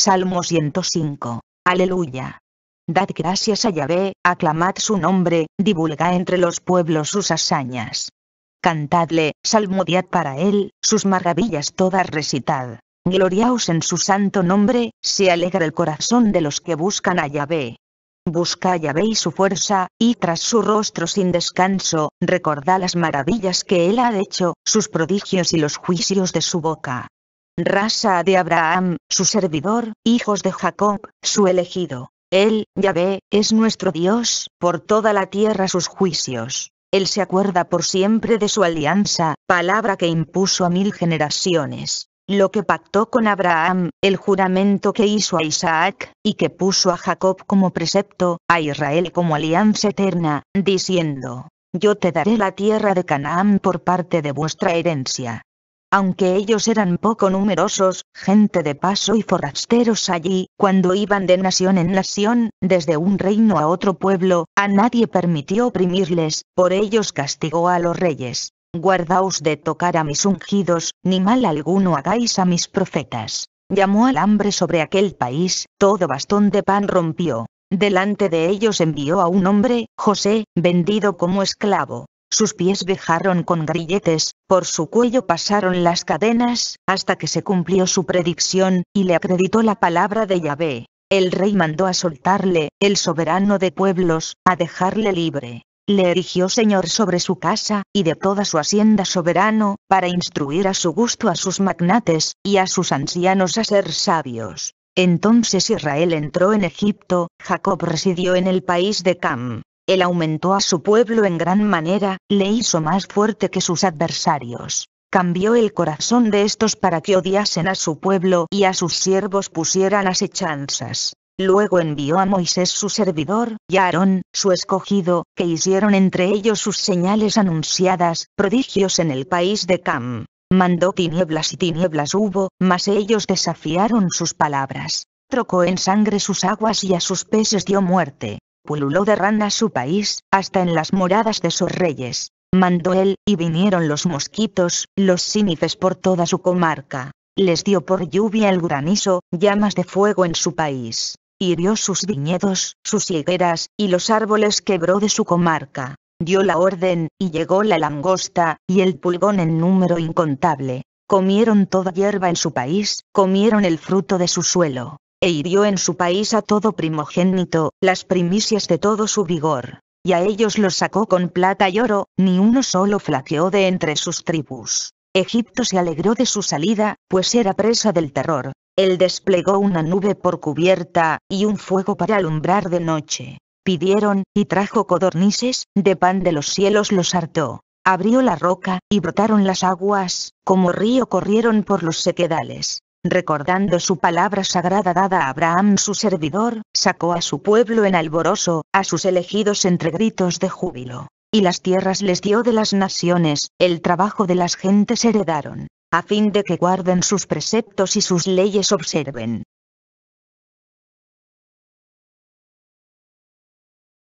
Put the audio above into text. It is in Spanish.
Salmo 105. Aleluya. Dad gracias a Yahvé, aclamad su nombre, divulga entre los pueblos sus hazañas. Cantadle, salmodiad para él, sus maravillas todas recitad. Gloriaos en su santo nombre, se alegra el corazón de los que buscan a Yahvé. Busca a Yahvé y su fuerza, y tras su rostro sin descanso, recordad las maravillas que él ha hecho, sus prodigios y los juicios de su boca raza de Abraham, su servidor, hijos de Jacob, su elegido. Él, Yahvé, es nuestro Dios, por toda la tierra sus juicios. Él se acuerda por siempre de su alianza, palabra que impuso a mil generaciones. Lo que pactó con Abraham, el juramento que hizo a Isaac, y que puso a Jacob como precepto, a Israel como alianza eterna, diciendo, Yo te daré la tierra de Canaán por parte de vuestra herencia. Aunque ellos eran poco numerosos, gente de paso y forasteros allí, cuando iban de nación en nación, desde un reino a otro pueblo, a nadie permitió oprimirles, por ellos castigó a los reyes. Guardaos de tocar a mis ungidos, ni mal alguno hagáis a mis profetas. Llamó al hambre sobre aquel país, todo bastón de pan rompió. Delante de ellos envió a un hombre, José, vendido como esclavo sus pies dejaron con grilletes, por su cuello pasaron las cadenas, hasta que se cumplió su predicción, y le acreditó la palabra de Yahvé. El rey mandó a soltarle, el soberano de pueblos, a dejarle libre. Le erigió señor sobre su casa, y de toda su hacienda soberano, para instruir a su gusto a sus magnates, y a sus ancianos a ser sabios. Entonces Israel entró en Egipto, Jacob residió en el país de Cam. Él aumentó a su pueblo en gran manera, le hizo más fuerte que sus adversarios. Cambió el corazón de estos para que odiasen a su pueblo y a sus siervos pusieran asechanzas. Luego envió a Moisés su servidor, y a Aarón, su escogido, que hicieron entre ellos sus señales anunciadas, prodigios en el país de Cam. Mandó tinieblas y tinieblas hubo, mas ellos desafiaron sus palabras. Trocó en sangre sus aguas y a sus peces dio muerte pululó de rana su país, hasta en las moradas de sus reyes. Mandó él, y vinieron los mosquitos, los sínifes por toda su comarca. Les dio por lluvia el granizo, llamas de fuego en su país. Hirió sus viñedos, sus higueras, y los árboles quebró de su comarca. Dio la orden, y llegó la langosta, y el pulgón en número incontable. Comieron toda hierba en su país, comieron el fruto de su suelo e hirió en su país a todo primogénito, las primicias de todo su vigor, y a ellos los sacó con plata y oro, ni uno solo flaqueó de entre sus tribus. Egipto se alegró de su salida, pues era presa del terror. Él desplegó una nube por cubierta, y un fuego para alumbrar de noche. Pidieron, y trajo codornices, de pan de los cielos los hartó. Abrió la roca, y brotaron las aguas, como río corrieron por los sequedales recordando su palabra sagrada dada a Abraham su servidor, sacó a su pueblo en alboroso, a sus elegidos entre gritos de júbilo. Y las tierras les dio de las naciones, el trabajo de las gentes heredaron, a fin de que guarden sus preceptos y sus leyes observen,